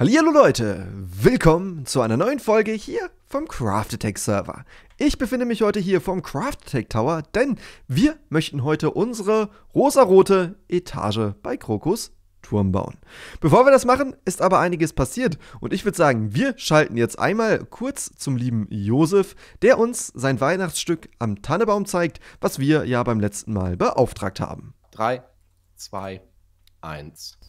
Hallo Leute, willkommen zu einer neuen Folge hier vom Craft Attack Server. Ich befinde mich heute hier vom Craft Attack Tower, denn wir möchten heute unsere rosarote Etage bei Krokus Turm bauen. Bevor wir das machen, ist aber einiges passiert und ich würde sagen, wir schalten jetzt einmal kurz zum lieben Josef, der uns sein Weihnachtsstück am Tannebaum zeigt, was wir ja beim letzten Mal beauftragt haben. 3, 2, 1.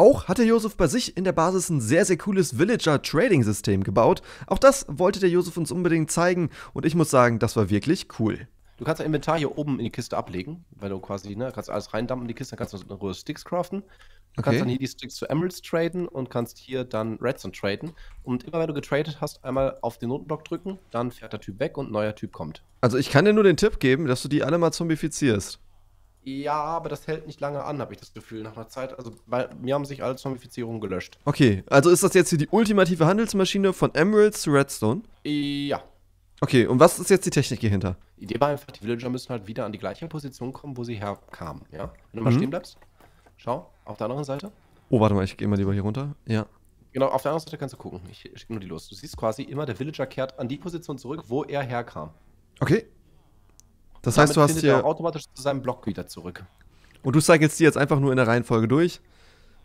Auch hatte Josef bei sich in der Basis ein sehr, sehr cooles Villager-Trading-System gebaut. Auch das wollte der Josef uns unbedingt zeigen und ich muss sagen, das war wirklich cool. Du kannst dein Inventar hier oben in die Kiste ablegen, weil du quasi, ne, kannst alles reindampen in die Kiste, dann kannst du eine Röhre Sticks craften. Du okay. kannst dann hier die Sticks zu Emeralds traden und kannst hier dann Redstone traden. Und immer wenn du getradet hast, einmal auf den Notenblock drücken, dann fährt der Typ weg und ein neuer Typ kommt. Also ich kann dir nur den Tipp geben, dass du die alle mal zombifizierst. Ja, aber das hält nicht lange an, habe ich das Gefühl, nach einer Zeit. Also bei mir haben sich alle Zombifizierungen gelöscht. Okay, also ist das jetzt hier die ultimative Handelsmaschine von Emeralds zu Redstone? Ja. Okay, und was ist jetzt die Technik hier hinter? Die Idee war einfach, die Villager müssen halt wieder an die gleiche Position kommen, wo sie herkamen, ja? Wenn du mal mhm. stehen bleibst, schau, auf der anderen Seite. Oh, warte mal, ich gehe mal lieber hier runter. Ja. Genau, auf der anderen Seite kannst du gucken. Ich schicke nur die los. Du siehst quasi immer, der Villager kehrt an die Position zurück, wo er herkam. Okay. Das heißt, du hast hier automatisch zu seinem Block wieder zurück. Und du cyclest die jetzt einfach nur in der Reihenfolge durch?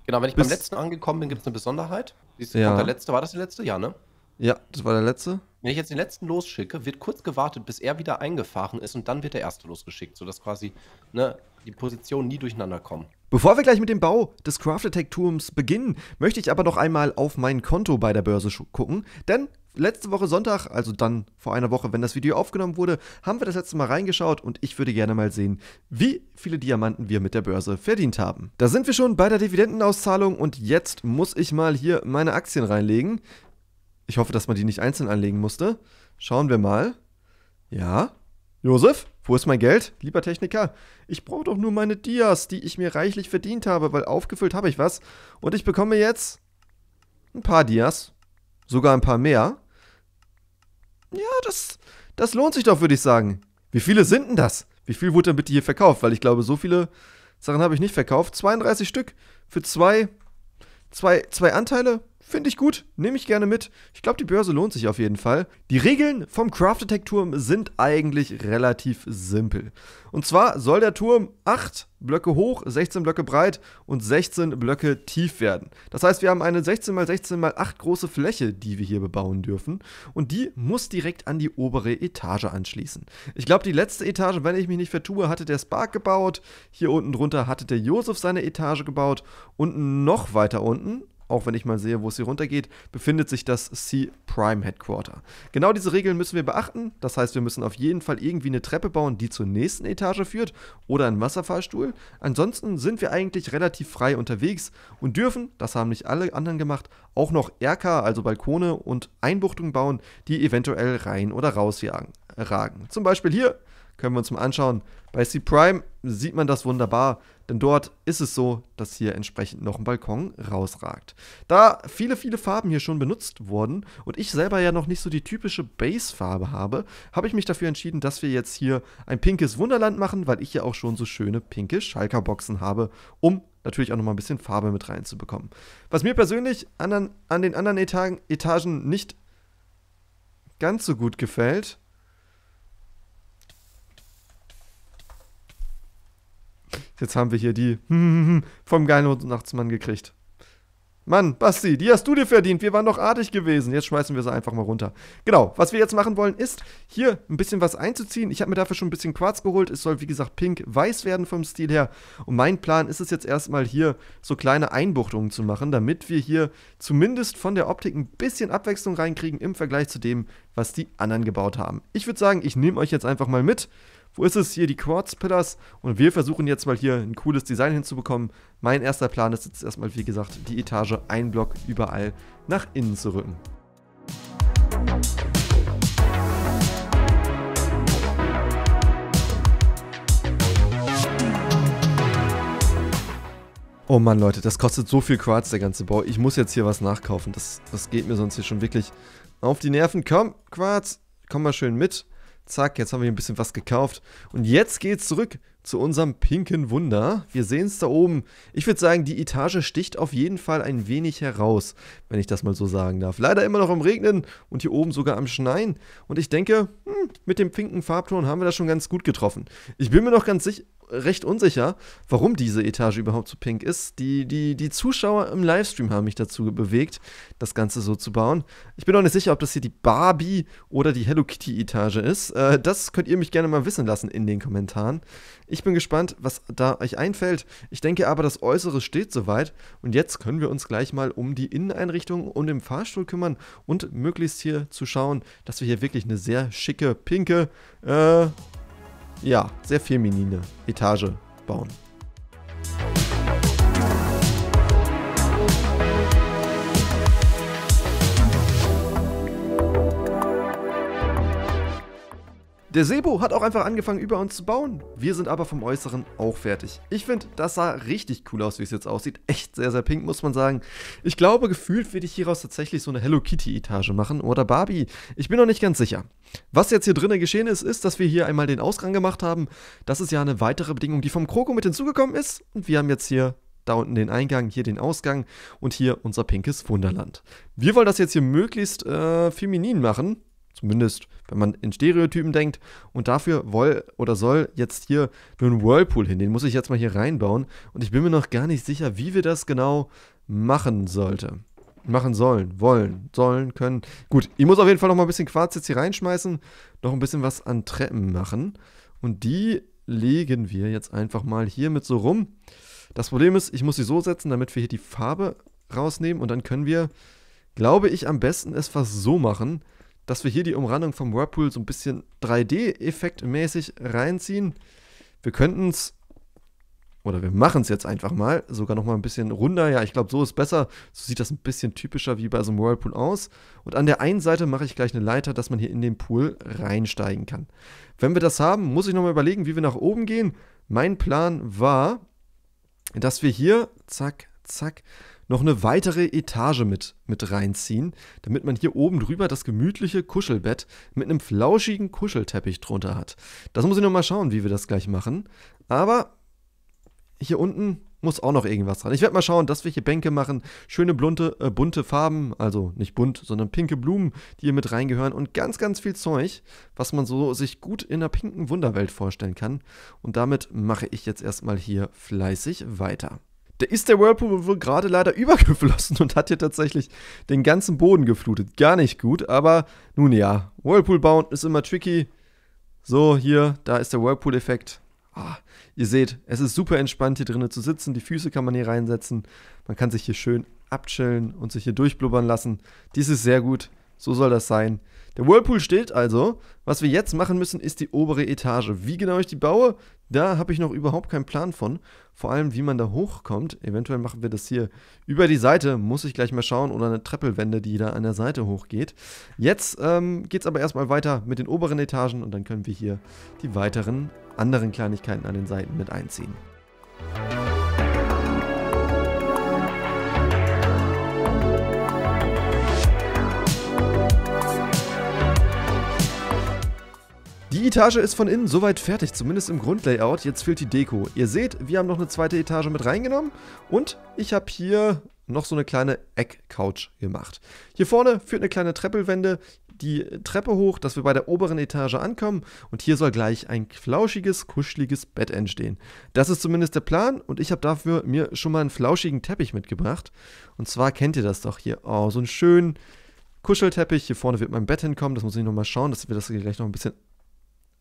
Genau, wenn ich beim letzten angekommen bin, gibt es eine Besonderheit. Siehst du, ja. der letzte, war das der letzte? Ja, ne? Ja, das war der letzte. Wenn ich jetzt den letzten losschicke, wird kurz gewartet, bis er wieder eingefahren ist und dann wird der erste losgeschickt, sodass quasi ne, die Positionen nie durcheinander kommen. Bevor wir gleich mit dem Bau des Craft Attack Turms beginnen, möchte ich aber noch einmal auf mein Konto bei der Börse gucken, denn letzte Woche Sonntag, also dann vor einer Woche, wenn das Video aufgenommen wurde, haben wir das letzte Mal reingeschaut und ich würde gerne mal sehen, wie viele Diamanten wir mit der Börse verdient haben. Da sind wir schon bei der Dividendenauszahlung und jetzt muss ich mal hier meine Aktien reinlegen. Ich hoffe, dass man die nicht einzeln anlegen musste. Schauen wir mal. Ja. Josef? Wo ist mein Geld, lieber Techniker? Ich brauche doch nur meine Dias, die ich mir reichlich verdient habe, weil aufgefüllt habe ich was. Und ich bekomme jetzt ein paar Dias. Sogar ein paar mehr. Ja, das, das lohnt sich doch, würde ich sagen. Wie viele sind denn das? Wie viel wurde denn bitte hier verkauft? Weil ich glaube, so viele Sachen habe ich nicht verkauft. 32 Stück für zwei, zwei, zwei Anteile. Finde ich gut, nehme ich gerne mit. Ich glaube, die Börse lohnt sich auf jeden Fall. Die Regeln vom Craft Attack Turm sind eigentlich relativ simpel. Und zwar soll der Turm 8 Blöcke hoch, 16 Blöcke breit und 16 Blöcke tief werden. Das heißt, wir haben eine 16 x 16 x 8 große Fläche, die wir hier bebauen dürfen. Und die muss direkt an die obere Etage anschließen. Ich glaube, die letzte Etage, wenn ich mich nicht vertue, hatte der Spark gebaut. Hier unten drunter hatte der Josef seine Etage gebaut. Und noch weiter unten, auch wenn ich mal sehe, wo es hier runtergeht, befindet sich das C-Prime Headquarter. Genau diese Regeln müssen wir beachten. Das heißt, wir müssen auf jeden Fall irgendwie eine Treppe bauen, die zur nächsten Etage führt oder einen Wasserfallstuhl. Ansonsten sind wir eigentlich relativ frei unterwegs und dürfen, das haben nicht alle anderen gemacht, auch noch Erker, also Balkone und Einbuchtungen bauen, die eventuell rein oder raus ragen. Zum Beispiel hier können wir uns mal anschauen. Bei C-Prime sieht man das wunderbar, denn dort ist es so, dass hier entsprechend noch ein Balkon rausragt. Da viele, viele Farben hier schon benutzt wurden und ich selber ja noch nicht so die typische Base-Farbe habe, habe ich mich dafür entschieden, dass wir jetzt hier ein pinkes Wunderland machen, weil ich ja auch schon so schöne pinke Schalker-Boxen habe, um natürlich auch nochmal ein bisschen Farbe mit reinzubekommen. Was mir persönlich an, an den anderen Etagen, Etagen nicht ganz so gut gefällt, Jetzt haben wir hier die vom geilen Geilenachtsmann gekriegt. Mann, Basti, die hast du dir verdient. Wir waren doch artig gewesen. Jetzt schmeißen wir sie einfach mal runter. Genau, was wir jetzt machen wollen, ist, hier ein bisschen was einzuziehen. Ich habe mir dafür schon ein bisschen Quarz geholt. Es soll, wie gesagt, pink-weiß werden vom Stil her. Und mein Plan ist es jetzt erstmal hier so kleine Einbuchtungen zu machen, damit wir hier zumindest von der Optik ein bisschen Abwechslung reinkriegen im Vergleich zu dem, was die anderen gebaut haben. Ich würde sagen, ich nehme euch jetzt einfach mal mit wo ist es hier, die Quartz Pillars? Und wir versuchen jetzt mal hier ein cooles Design hinzubekommen. Mein erster Plan ist jetzt erstmal, wie gesagt, die Etage, ein Block überall nach innen zu rücken. Oh Mann, Leute, das kostet so viel Quarz, der ganze Bau. Ich muss jetzt hier was nachkaufen. Das, das geht mir sonst hier schon wirklich auf die Nerven. Komm, Quarz, komm mal schön mit. Zack, jetzt haben wir ein bisschen was gekauft. Und jetzt geht's zurück zu unserem pinken Wunder. Wir sehen es da oben. Ich würde sagen, die Etage sticht auf jeden Fall ein wenig heraus, wenn ich das mal so sagen darf. Leider immer noch am Regnen und hier oben sogar am Schneien. Und ich denke, hm, mit dem pinken Farbton haben wir das schon ganz gut getroffen. Ich bin mir noch ganz sicher recht unsicher, warum diese Etage überhaupt so pink ist. Die, die, die Zuschauer im Livestream haben mich dazu bewegt, das Ganze so zu bauen. Ich bin auch nicht sicher, ob das hier die Barbie oder die Hello Kitty-Etage ist. Äh, das könnt ihr mich gerne mal wissen lassen in den Kommentaren. Ich bin gespannt, was da euch einfällt. Ich denke aber, das Äußere steht soweit. Und jetzt können wir uns gleich mal um die Inneneinrichtung und den Fahrstuhl kümmern und möglichst hier zu schauen, dass wir hier wirklich eine sehr schicke, pinke, äh, ja, sehr feminine Etage bauen. Der Sebo hat auch einfach angefangen, über uns zu bauen. Wir sind aber vom Äußeren auch fertig. Ich finde, das sah richtig cool aus, wie es jetzt aussieht. Echt sehr, sehr pink, muss man sagen. Ich glaube, gefühlt werde ich hieraus tatsächlich so eine Hello Kitty-Etage machen oder Barbie. Ich bin noch nicht ganz sicher. Was jetzt hier drinnen geschehen ist, ist, dass wir hier einmal den Ausgang gemacht haben. Das ist ja eine weitere Bedingung, die vom Kroko mit hinzugekommen ist. Und wir haben jetzt hier da unten den Eingang, hier den Ausgang und hier unser pinkes Wunderland. Wir wollen das jetzt hier möglichst äh, feminin machen. Zumindest, wenn man in Stereotypen denkt. Und dafür woll oder soll jetzt hier nur ein Whirlpool hin. Den muss ich jetzt mal hier reinbauen. Und ich bin mir noch gar nicht sicher, wie wir das genau machen sollte. Machen sollen, wollen, sollen, können. Gut, ich muss auf jeden Fall noch mal ein bisschen Quarz jetzt hier reinschmeißen. Noch ein bisschen was an Treppen machen. Und die legen wir jetzt einfach mal hier mit so rum. Das Problem ist, ich muss sie so setzen, damit wir hier die Farbe rausnehmen. Und dann können wir, glaube ich, am besten es fast so machen, dass wir hier die Umrandung vom Whirlpool so ein bisschen 3D-Effektmäßig reinziehen. Wir könnten es, oder wir machen es jetzt einfach mal, sogar noch mal ein bisschen runder. Ja, ich glaube, so ist besser. So sieht das ein bisschen typischer wie bei so einem Whirlpool aus. Und an der einen Seite mache ich gleich eine Leiter, dass man hier in den Pool reinsteigen kann. Wenn wir das haben, muss ich noch mal überlegen, wie wir nach oben gehen. Mein Plan war, dass wir hier, zack, zack, noch eine weitere Etage mit, mit reinziehen, damit man hier oben drüber das gemütliche Kuschelbett mit einem flauschigen Kuschelteppich drunter hat. Das muss ich nochmal schauen, wie wir das gleich machen. Aber hier unten muss auch noch irgendwas dran. Ich werde mal schauen, dass wir hier Bänke machen. Schöne blunte, äh, bunte Farben, also nicht bunt, sondern pinke Blumen, die hier mit reingehören und ganz, ganz viel Zeug, was man so sich gut in der pinken Wunderwelt vorstellen kann. Und damit mache ich jetzt erstmal hier fleißig weiter. Da ist der Whirlpool gerade leider übergeflossen und hat hier tatsächlich den ganzen Boden geflutet. Gar nicht gut, aber nun ja, Whirlpool Bound ist immer tricky. So, hier, da ist der Whirlpool-Effekt. Ah, ihr seht, es ist super entspannt hier drinnen zu sitzen. Die Füße kann man hier reinsetzen. Man kann sich hier schön abchillen und sich hier durchblubbern lassen. Dies ist sehr gut. So soll das sein. Der Whirlpool steht also. Was wir jetzt machen müssen, ist die obere Etage. Wie genau ich die baue, da habe ich noch überhaupt keinen Plan von. Vor allem, wie man da hochkommt. Eventuell machen wir das hier über die Seite, muss ich gleich mal schauen. Oder eine Treppelwende, die da an der Seite hochgeht. Jetzt ähm, geht es aber erstmal weiter mit den oberen Etagen und dann können wir hier die weiteren anderen Kleinigkeiten an den Seiten mit einziehen. Die Etage ist von innen soweit fertig, zumindest im Grundlayout. Jetzt fehlt die Deko. Ihr seht, wir haben noch eine zweite Etage mit reingenommen und ich habe hier noch so eine kleine Eckcouch gemacht. Hier vorne führt eine kleine Treppelwände die Treppe hoch, dass wir bei der oberen Etage ankommen und hier soll gleich ein flauschiges, kuscheliges Bett entstehen. Das ist zumindest der Plan und ich habe dafür mir schon mal einen flauschigen Teppich mitgebracht. Und zwar kennt ihr das doch hier. Oh, so einen schönen Kuschelteppich. Hier vorne wird mein Bett hinkommen. Das muss ich nochmal schauen, dass wir das gleich noch ein bisschen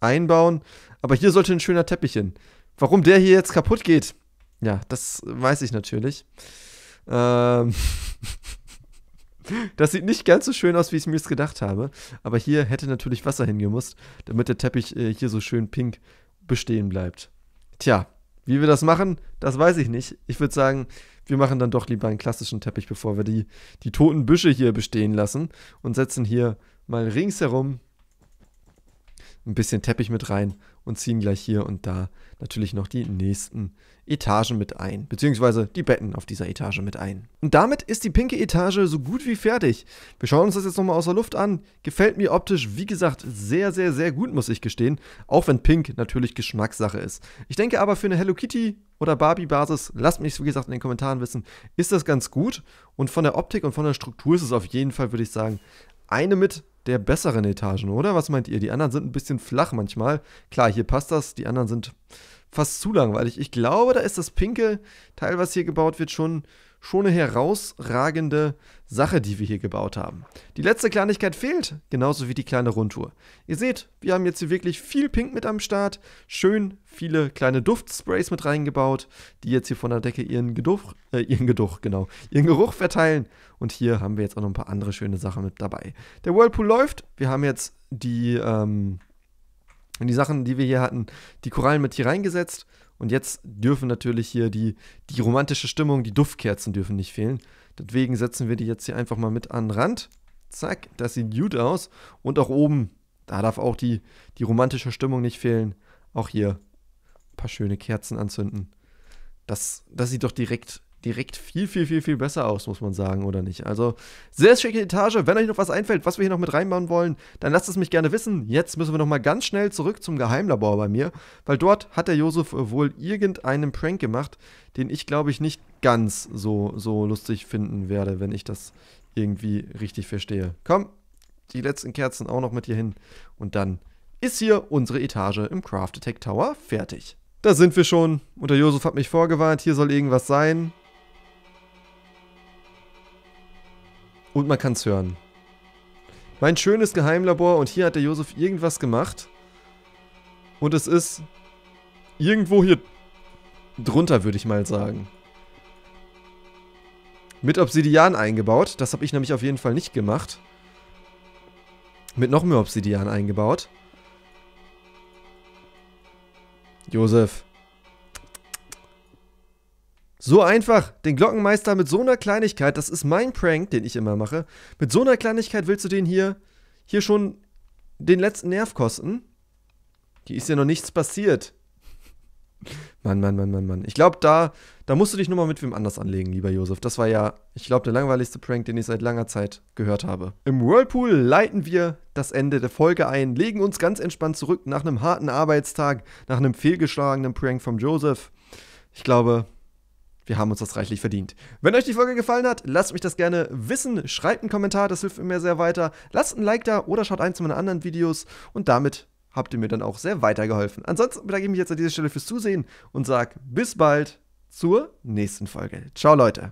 einbauen. Aber hier sollte ein schöner Teppich hin. Warum der hier jetzt kaputt geht, ja, das weiß ich natürlich. Ähm das sieht nicht ganz so schön aus, wie ich es mir jetzt gedacht habe. Aber hier hätte natürlich Wasser hingemusst, damit der Teppich äh, hier so schön pink bestehen bleibt. Tja, wie wir das machen, das weiß ich nicht. Ich würde sagen, wir machen dann doch lieber einen klassischen Teppich, bevor wir die, die toten Büsche hier bestehen lassen und setzen hier mal ringsherum ein bisschen Teppich mit rein und ziehen gleich hier und da natürlich noch die nächsten Etagen mit ein, beziehungsweise die Betten auf dieser Etage mit ein. Und damit ist die pinke Etage so gut wie fertig. Wir schauen uns das jetzt nochmal aus der Luft an. Gefällt mir optisch, wie gesagt, sehr, sehr, sehr gut, muss ich gestehen. Auch wenn pink natürlich Geschmackssache ist. Ich denke aber für eine Hello Kitty oder Barbie-Basis, lasst mich wie gesagt in den Kommentaren wissen, ist das ganz gut. Und von der Optik und von der Struktur ist es auf jeden Fall, würde ich sagen, eine mit der besseren Etagen, oder? Was meint ihr? Die anderen sind ein bisschen flach manchmal. Klar, hier passt das, die anderen sind fast zu langweilig. Ich glaube, da ist das Pinke Teil, was hier gebaut wird, schon schon eine herausragende Sache, die wir hier gebaut haben. Die letzte Kleinigkeit fehlt, genauso wie die kleine Rundtour. Ihr seht, wir haben jetzt hier wirklich viel Pink mit am Start, schön viele kleine Duftsprays mit reingebaut, die jetzt hier von der Decke ihren Geduch, äh, ihren Geduch, genau, ihren Geruch verteilen. Und hier haben wir jetzt auch noch ein paar andere schöne Sachen mit dabei. Der Whirlpool läuft, wir haben jetzt die, ähm, die Sachen, die wir hier hatten, die Korallen mit hier reingesetzt. Und jetzt dürfen natürlich hier die, die romantische Stimmung, die Duftkerzen dürfen nicht fehlen. Deswegen setzen wir die jetzt hier einfach mal mit an den Rand. Zack, das sieht gut aus. Und auch oben, da darf auch die, die romantische Stimmung nicht fehlen. Auch hier ein paar schöne Kerzen anzünden. Das, das sieht doch direkt direkt viel, viel, viel, viel besser aus, muss man sagen, oder nicht? Also, sehr schicke Etage. Wenn euch noch was einfällt, was wir hier noch mit reinbauen wollen, dann lasst es mich gerne wissen. Jetzt müssen wir noch mal ganz schnell zurück zum Geheimlabor bei mir, weil dort hat der Josef wohl irgendeinen Prank gemacht, den ich, glaube ich, nicht ganz so, so lustig finden werde, wenn ich das irgendwie richtig verstehe. Komm, die letzten Kerzen auch noch mit hier hin und dann ist hier unsere Etage im Craft Attack Tower fertig. Da sind wir schon. Und der Josef hat mich vorgewarnt, hier soll irgendwas sein. Und man kann es hören. Mein schönes Geheimlabor und hier hat der Josef irgendwas gemacht. Und es ist irgendwo hier drunter, würde ich mal sagen. Mit Obsidian eingebaut. Das habe ich nämlich auf jeden Fall nicht gemacht. Mit noch mehr Obsidian eingebaut. Josef. So einfach, den Glockenmeister mit so einer Kleinigkeit, das ist mein Prank, den ich immer mache. Mit so einer Kleinigkeit willst du den hier, hier schon den letzten Nerv kosten? Hier ist ja noch nichts passiert. Mann, Mann, Mann, Mann, Mann. Ich glaube, da, da musst du dich nochmal mit wem anders anlegen, lieber Josef. Das war ja, ich glaube, der langweiligste Prank, den ich seit langer Zeit gehört habe. Im Whirlpool leiten wir das Ende der Folge ein, legen uns ganz entspannt zurück nach einem harten Arbeitstag, nach einem fehlgeschlagenen Prank vom Josef. Ich glaube, wir haben uns das reichlich verdient. Wenn euch die Folge gefallen hat, lasst mich das gerne wissen. Schreibt einen Kommentar, das hilft mir sehr weiter. Lasst ein Like da oder schaut eins meiner anderen Videos und damit habt ihr mir dann auch sehr weitergeholfen. Ansonsten bedanke ich mich jetzt an dieser Stelle fürs Zusehen und sage bis bald zur nächsten Folge. Ciao Leute.